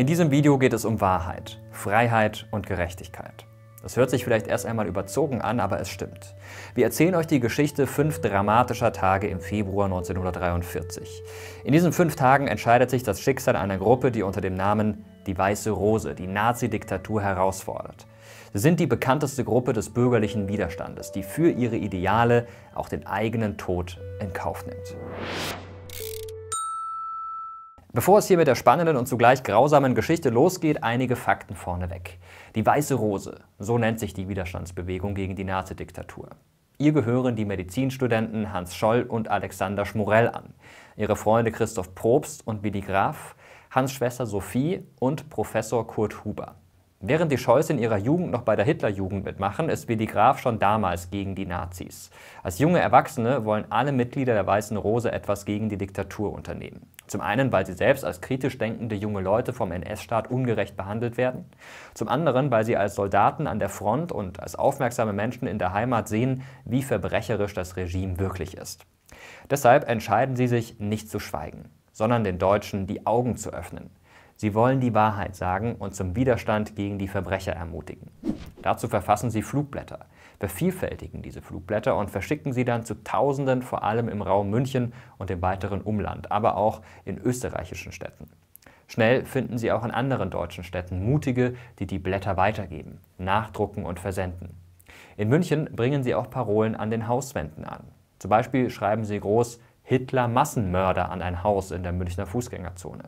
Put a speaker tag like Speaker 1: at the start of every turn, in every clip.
Speaker 1: In diesem Video geht es um Wahrheit, Freiheit und Gerechtigkeit. Das hört sich vielleicht erst einmal überzogen an, aber es stimmt. Wir erzählen euch die Geschichte fünf dramatischer Tage im Februar 1943. In diesen fünf Tagen entscheidet sich das Schicksal einer Gruppe, die unter dem Namen die Weiße Rose die Nazi-Diktatur herausfordert. Sie sind die bekannteste Gruppe des bürgerlichen Widerstandes, die für ihre Ideale auch den eigenen Tod in Kauf nimmt. Bevor es hier mit der spannenden und zugleich grausamen Geschichte losgeht, einige Fakten vorneweg. Die Weiße Rose, so nennt sich die Widerstandsbewegung gegen die Nazidiktatur. Ihr gehören die Medizinstudenten Hans Scholl und Alexander Schmorell an, ihre Freunde Christoph Probst und Willi Graf, Hans Schwester Sophie und Professor Kurt Huber. Während die Scholls in ihrer Jugend noch bei der Hitlerjugend mitmachen, ist Willi Graf schon damals gegen die Nazis. Als junge Erwachsene wollen alle Mitglieder der Weißen Rose etwas gegen die Diktatur unternehmen. Zum einen, weil sie selbst als kritisch denkende junge Leute vom NS-Staat ungerecht behandelt werden. Zum anderen, weil sie als Soldaten an der Front und als aufmerksame Menschen in der Heimat sehen, wie verbrecherisch das Regime wirklich ist. Deshalb entscheiden sie sich, nicht zu schweigen, sondern den Deutschen die Augen zu öffnen. Sie wollen die Wahrheit sagen und zum Widerstand gegen die Verbrecher ermutigen. Dazu verfassen sie Flugblätter, vervielfältigen diese Flugblätter und verschicken sie dann zu Tausenden, vor allem im Raum München und im weiteren Umland, aber auch in österreichischen Städten. Schnell finden Sie auch in anderen deutschen Städten Mutige, die die Blätter weitergeben, nachdrucken und versenden. In München bringen sie auch Parolen an den Hauswänden an. Zum Beispiel schreiben sie groß Hitler Massenmörder an ein Haus in der Münchner Fußgängerzone.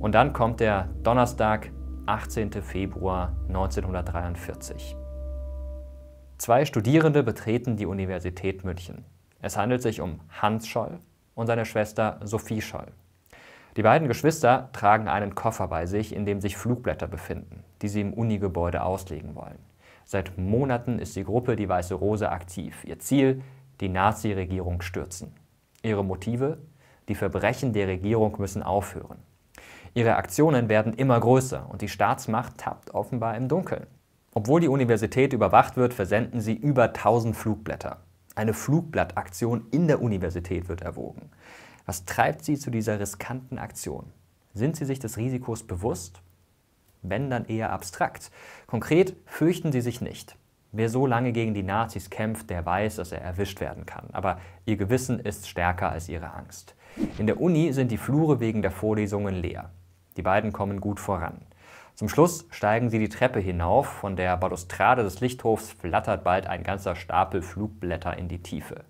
Speaker 1: Und dann kommt der Donnerstag, 18. Februar 1943. Zwei Studierende betreten die Universität München. Es handelt sich um Hans Scholl und seine Schwester Sophie Scholl. Die beiden Geschwister tragen einen Koffer bei sich, in dem sich Flugblätter befinden, die sie im Unigebäude auslegen wollen. Seit Monaten ist die Gruppe Die Weiße Rose aktiv. Ihr Ziel, die Nazi-Regierung stürzen. Ihre Motive? Die Verbrechen der Regierung müssen aufhören. Ihre Aktionen werden immer größer und die Staatsmacht tappt offenbar im Dunkeln. Obwohl die Universität überwacht wird, versenden sie über 1000 Flugblätter. Eine Flugblattaktion in der Universität wird erwogen. Was treibt sie zu dieser riskanten Aktion? Sind sie sich des Risikos bewusst? Wenn dann eher abstrakt. Konkret fürchten sie sich nicht. Wer so lange gegen die Nazis kämpft, der weiß, dass er erwischt werden kann. Aber ihr Gewissen ist stärker als ihre Angst. In der Uni sind die Flure wegen der Vorlesungen leer. Die beiden kommen gut voran. Zum Schluss steigen sie die Treppe hinauf, von der Balustrade des Lichthofs flattert bald ein ganzer Stapel Flugblätter in die Tiefe.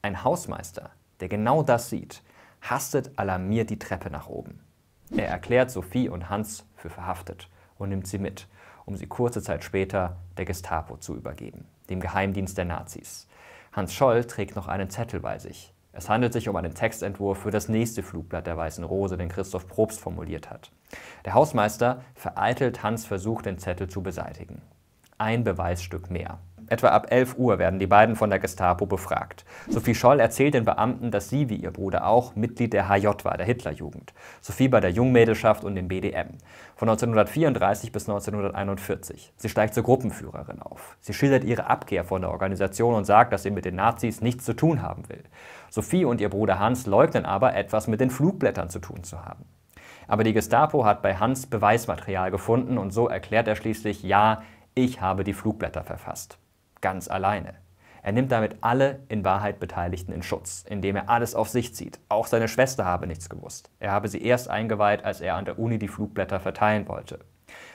Speaker 1: Ein Hausmeister, der genau das sieht, hastet alarmiert die Treppe nach oben. Er erklärt Sophie und Hans für verhaftet und nimmt sie mit, um sie kurze Zeit später der Gestapo zu übergeben, dem Geheimdienst der Nazis. Hans Scholl trägt noch einen Zettel bei sich, es handelt sich um einen Textentwurf für das nächste Flugblatt der Weißen Rose, den Christoph Probst formuliert hat. Der Hausmeister vereitelt Hans Versuch, den Zettel zu beseitigen. Ein Beweisstück mehr. Etwa ab 11 Uhr werden die beiden von der Gestapo befragt. Sophie Scholl erzählt den Beamten, dass sie, wie ihr Bruder auch, Mitglied der HJ war, der Hitlerjugend. Sophie bei der Jungmädelschaft und dem BDM. Von 1934 bis 1941. Sie steigt zur Gruppenführerin auf. Sie schildert ihre Abkehr von der Organisation und sagt, dass sie mit den Nazis nichts zu tun haben will. Sophie und ihr Bruder Hans leugnen aber, etwas mit den Flugblättern zu tun zu haben. Aber die Gestapo hat bei Hans Beweismaterial gefunden und so erklärt er schließlich, ja, ich habe die Flugblätter verfasst ganz alleine. Er nimmt damit alle in Wahrheit Beteiligten in Schutz, indem er alles auf sich zieht. Auch seine Schwester habe nichts gewusst. Er habe sie erst eingeweiht, als er an der Uni die Flugblätter verteilen wollte.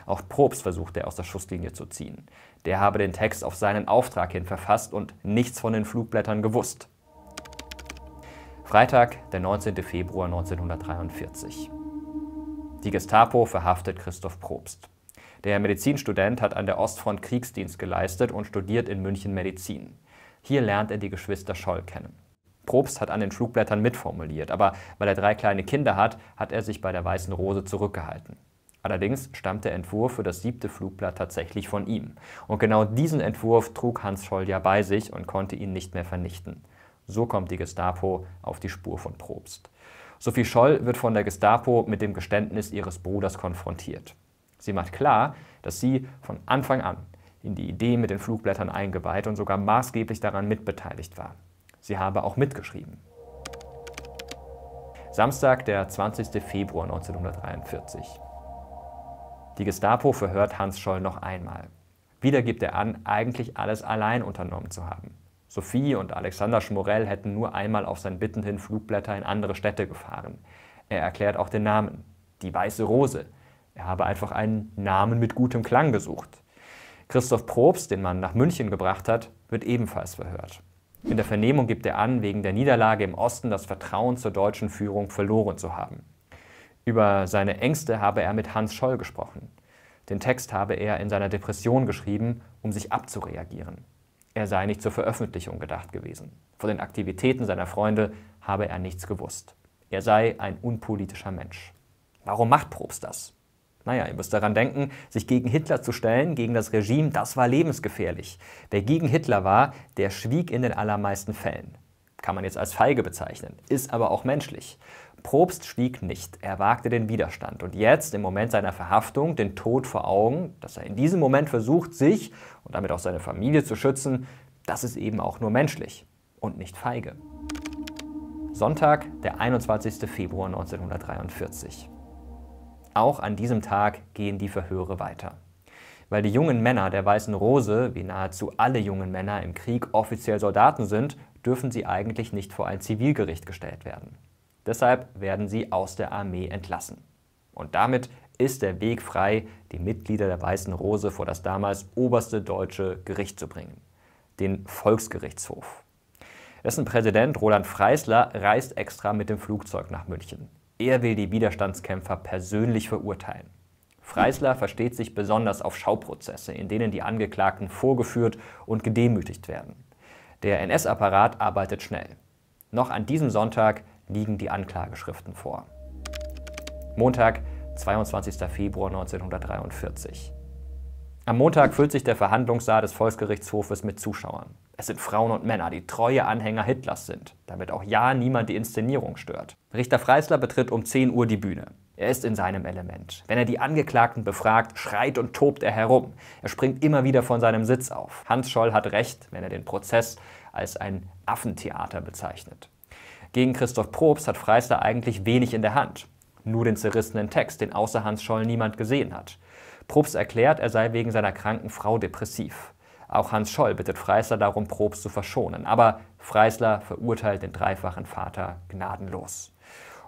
Speaker 1: Auch Probst versuchte er aus der Schusslinie zu ziehen. Der habe den Text auf seinen Auftrag hin verfasst und nichts von den Flugblättern gewusst. Freitag, der 19. Februar 1943. Die Gestapo verhaftet Christoph Probst. Der Medizinstudent hat an der Ostfront Kriegsdienst geleistet und studiert in München Medizin. Hier lernt er die Geschwister Scholl kennen. Probst hat an den Flugblättern mitformuliert, aber weil er drei kleine Kinder hat, hat er sich bei der Weißen Rose zurückgehalten. Allerdings stammt der Entwurf für das siebte Flugblatt tatsächlich von ihm. Und genau diesen Entwurf trug Hans Scholl ja bei sich und konnte ihn nicht mehr vernichten. So kommt die Gestapo auf die Spur von Probst. Sophie Scholl wird von der Gestapo mit dem Geständnis ihres Bruders konfrontiert. Sie macht klar, dass sie von Anfang an in die Idee mit den Flugblättern eingeweiht und sogar maßgeblich daran mitbeteiligt war. Sie habe auch mitgeschrieben. Samstag, der 20. Februar 1943. Die Gestapo verhört Hans Scholl noch einmal. Wieder gibt er an, eigentlich alles allein unternommen zu haben. Sophie und Alexander Schmorell hätten nur einmal auf sein Bitten hin Flugblätter in andere Städte gefahren. Er erklärt auch den Namen, die Weiße Rose, er habe einfach einen Namen mit gutem Klang gesucht. Christoph Probst, den man nach München gebracht hat, wird ebenfalls verhört. In der Vernehmung gibt er an, wegen der Niederlage im Osten das Vertrauen zur deutschen Führung verloren zu haben. Über seine Ängste habe er mit Hans Scholl gesprochen. Den Text habe er in seiner Depression geschrieben, um sich abzureagieren. Er sei nicht zur Veröffentlichung gedacht gewesen. Von den Aktivitäten seiner Freunde habe er nichts gewusst. Er sei ein unpolitischer Mensch. Warum macht Probst das? Naja, ihr müsst daran denken, sich gegen Hitler zu stellen, gegen das Regime, das war lebensgefährlich. Wer gegen Hitler war, der schwieg in den allermeisten Fällen. Kann man jetzt als feige bezeichnen, ist aber auch menschlich. Probst schwieg nicht, er wagte den Widerstand und jetzt im Moment seiner Verhaftung den Tod vor Augen, dass er in diesem Moment versucht, sich und damit auch seine Familie zu schützen, das ist eben auch nur menschlich und nicht feige. Sonntag, der 21. Februar 1943. Auch an diesem Tag gehen die Verhöre weiter. Weil die jungen Männer der Weißen Rose, wie nahezu alle jungen Männer im Krieg offiziell Soldaten sind, dürfen sie eigentlich nicht vor ein Zivilgericht gestellt werden. Deshalb werden sie aus der Armee entlassen. Und damit ist der Weg frei, die Mitglieder der Weißen Rose vor das damals oberste deutsche Gericht zu bringen, den Volksgerichtshof. Dessen Präsident Roland Freisler reist extra mit dem Flugzeug nach München. Er will die Widerstandskämpfer persönlich verurteilen. Freisler versteht sich besonders auf Schauprozesse, in denen die Angeklagten vorgeführt und gedemütigt werden. Der NS-Apparat arbeitet schnell. Noch an diesem Sonntag liegen die Anklageschriften vor. Montag, 22. Februar 1943. Am Montag füllt sich der Verhandlungssaal des Volksgerichtshofes mit Zuschauern. Es sind Frauen und Männer, die treue Anhänger Hitlers sind, damit auch ja niemand die Inszenierung stört. Richter Freisler betritt um 10 Uhr die Bühne. Er ist in seinem Element. Wenn er die Angeklagten befragt, schreit und tobt er herum. Er springt immer wieder von seinem Sitz auf. Hans Scholl hat recht, wenn er den Prozess als ein Affentheater bezeichnet. Gegen Christoph Probst hat Freisler eigentlich wenig in der Hand. Nur den zerrissenen Text, den außer Hans Scholl niemand gesehen hat. Probst erklärt, er sei wegen seiner kranken Frau depressiv. Auch Hans Scholl bittet Freisler darum, Probst zu verschonen. Aber Freisler verurteilt den dreifachen Vater gnadenlos.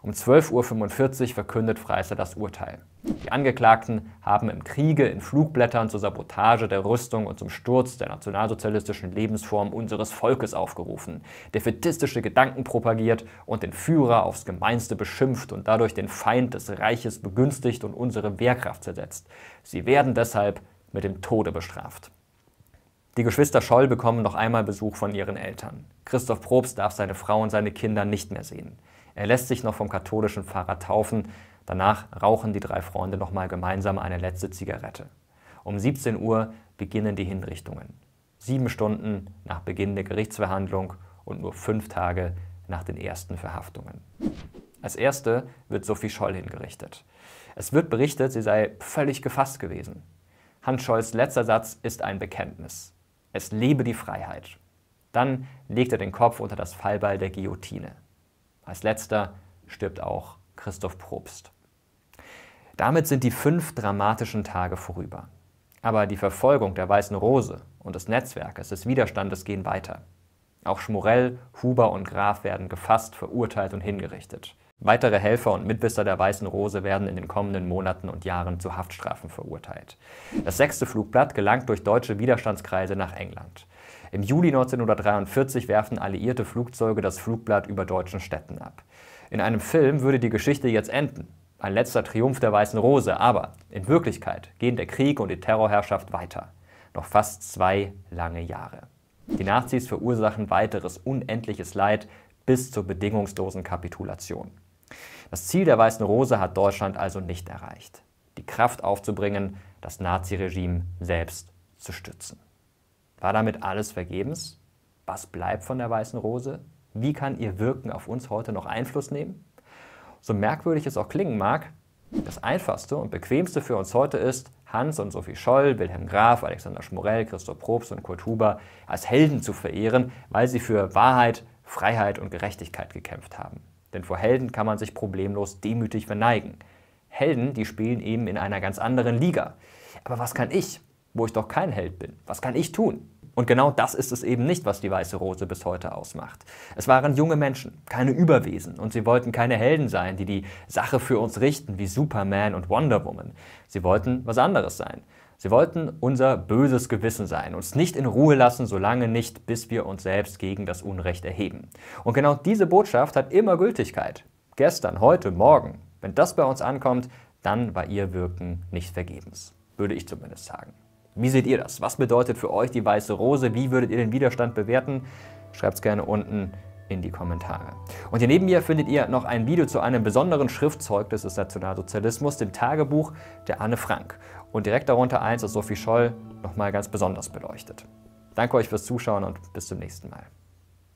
Speaker 1: Um 12.45 Uhr verkündet Freisler das Urteil. Die Angeklagten haben im Kriege, in Flugblättern zur Sabotage der Rüstung und zum Sturz der nationalsozialistischen Lebensform unseres Volkes aufgerufen, defetistische Gedanken propagiert und den Führer aufs Gemeinste beschimpft und dadurch den Feind des Reiches begünstigt und unsere Wehrkraft zersetzt. Sie werden deshalb mit dem Tode bestraft. Die Geschwister Scholl bekommen noch einmal Besuch von ihren Eltern. Christoph Probst darf seine Frau und seine Kinder nicht mehr sehen. Er lässt sich noch vom katholischen Pfarrer taufen. Danach rauchen die drei Freunde noch nochmal gemeinsam eine letzte Zigarette. Um 17 Uhr beginnen die Hinrichtungen. Sieben Stunden nach Beginn der Gerichtsverhandlung und nur fünf Tage nach den ersten Verhaftungen. Als erste wird Sophie Scholl hingerichtet. Es wird berichtet, sie sei völlig gefasst gewesen. Hans Scholls letzter Satz ist ein Bekenntnis. Es lebe die Freiheit. Dann legt er den Kopf unter das Fallball der Guillotine. Als letzter stirbt auch Christoph Probst. Damit sind die fünf dramatischen Tage vorüber. Aber die Verfolgung der Weißen Rose und des Netzwerkes des Widerstandes gehen weiter. Auch Schmorell, Huber und Graf werden gefasst, verurteilt und hingerichtet. Weitere Helfer und Mitwisser der Weißen Rose werden in den kommenden Monaten und Jahren zu Haftstrafen verurteilt. Das sechste Flugblatt gelangt durch deutsche Widerstandskreise nach England. Im Juli 1943 werfen alliierte Flugzeuge das Flugblatt über deutschen Städten ab. In einem Film würde die Geschichte jetzt enden. Ein letzter Triumph der Weißen Rose, aber in Wirklichkeit gehen der Krieg und die Terrorherrschaft weiter. Noch fast zwei lange Jahre. Die Nazis verursachen weiteres unendliches Leid bis zur bedingungslosen Kapitulation. Das Ziel der Weißen Rose hat Deutschland also nicht erreicht. Die Kraft aufzubringen, das Naziregime selbst zu stützen. War damit alles vergebens? Was bleibt von der Weißen Rose? Wie kann ihr Wirken auf uns heute noch Einfluss nehmen? So merkwürdig es auch klingen mag, das einfachste und bequemste für uns heute ist, Hans und Sophie Scholl, Wilhelm Graf, Alexander Schmorell, Christoph Probst und Kurt Huber als Helden zu verehren, weil sie für Wahrheit, Freiheit und Gerechtigkeit gekämpft haben. Denn vor Helden kann man sich problemlos demütig verneigen. Helden, die spielen eben in einer ganz anderen Liga. Aber was kann ich, wo ich doch kein Held bin? Was kann ich tun? Und genau das ist es eben nicht, was die Weiße Rose bis heute ausmacht. Es waren junge Menschen, keine Überwesen, und sie wollten keine Helden sein, die die Sache für uns richten, wie Superman und Wonder Woman. Sie wollten was anderes sein. Sie wollten unser böses Gewissen sein, uns nicht in Ruhe lassen, solange nicht, bis wir uns selbst gegen das Unrecht erheben. Und genau diese Botschaft hat immer Gültigkeit. Gestern, heute, morgen. Wenn das bei uns ankommt, dann war ihr Wirken nicht vergebens. Würde ich zumindest sagen. Wie seht ihr das? Was bedeutet für euch die weiße Rose? Wie würdet ihr den Widerstand bewerten? Schreibt es gerne unten in die Kommentare. Und hier neben mir findet ihr noch ein Video zu einem besonderen Schriftzeug des Nationalsozialismus, dem Tagebuch der Anne Frank und direkt darunter eins ist Sophie Scholl nochmal ganz besonders beleuchtet. Danke euch fürs Zuschauen und bis zum nächsten Mal.